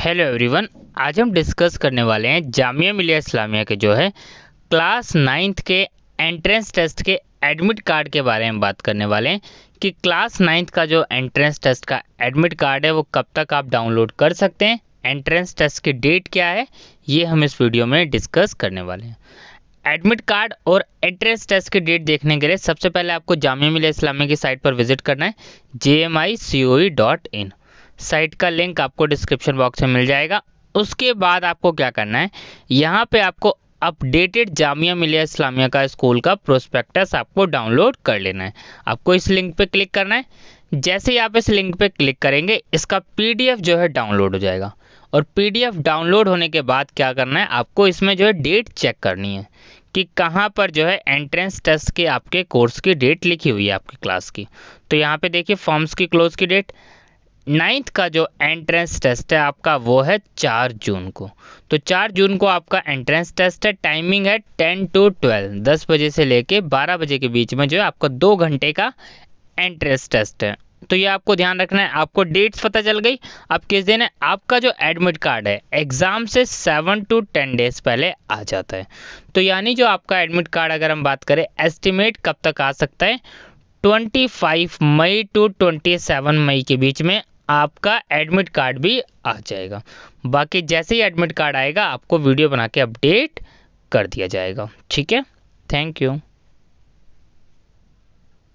hello everyone आज हम discuss करने वाले हैं जामिया मिलिया इस्लामिया के जो है क्लास नाइन्थ के एंट्रेंस टेस्ट के एडमिट कार्ड के बारे में बात करने वाले हैं कि क्लास नाइन्थ का जो एंट्रेंस टेस्ट का एडमिट कार्ड है वो कब तक आप डाउनलोड कर सकते हैं एंट्रेंस टेस्ट की डेट क्या है ये हम इस वीडियो में डिस्कस करने वाले हैं एडमिट कार्ड और एंट्रेंस टेस्ट की डेट देखने के लिए सबसे पहले आपको जामिया मिलिया इस्लामिया की साइट पर विजिट करना है J M I C O E dot in site का लिंक आपको डिस्क्रिप्शन बॉक्स में मिल जाएगा उसके बाद आपको क्या करना है यहाँ पे आपको अपडेटेड जामिया मिलिया इस्लामिया का स्कूल का प्रोस्पेक्टस आपको डाउनलोड कर लेना है आपको इस लिंक पे क्लिक करना है जैसे ही आप इस लिंक पे क्लिक करेंगे इसका पीडीएफ जो है डाउनलोड हो जाएगा और पीडीएफ डाउनलोड होने के बाद क्या करना है आपको इसमें जो है डेट चेक करनी है कि कहाँ पर जो है एंट्रेंस टेस्ट के आपके कोर्स की डेट लिखी हुई है आपकी क्लास की तो यहाँ पे देखिए फॉर्म्स की क्लोज की डेट नाइन्थ का जो एंट्रेंस टेस्ट है आपका वो है चार जून को तो चार जून को आपका एंट्रेंस टेस्ट है टाइमिंग है टेन टू ट्वेल्व दस बजे से लेके बारह बजे के बीच में जो है आपका दो घंटे का एंट्रेंस टेस्ट है तो ये आपको ध्यान रखना है आपको डेट्स पता चल गई अब किस दिन है आपका जो एडमिट कार्ड है एग्जाम से सेवन टू टेन डेज पहले आ जाता है तो यानी जो आपका एडमिट कार्ड अगर हम बात करें एस्टिमेट कब तक आ सकता है 25 मई टू 27 मई के बीच में आपका एडमिट कार्ड भी आ जाएगा बाकी जैसे ही एडमिट कार्ड आएगा आपको वीडियो बना के अपडेट कर दिया जाएगा ठीक है थैंक यू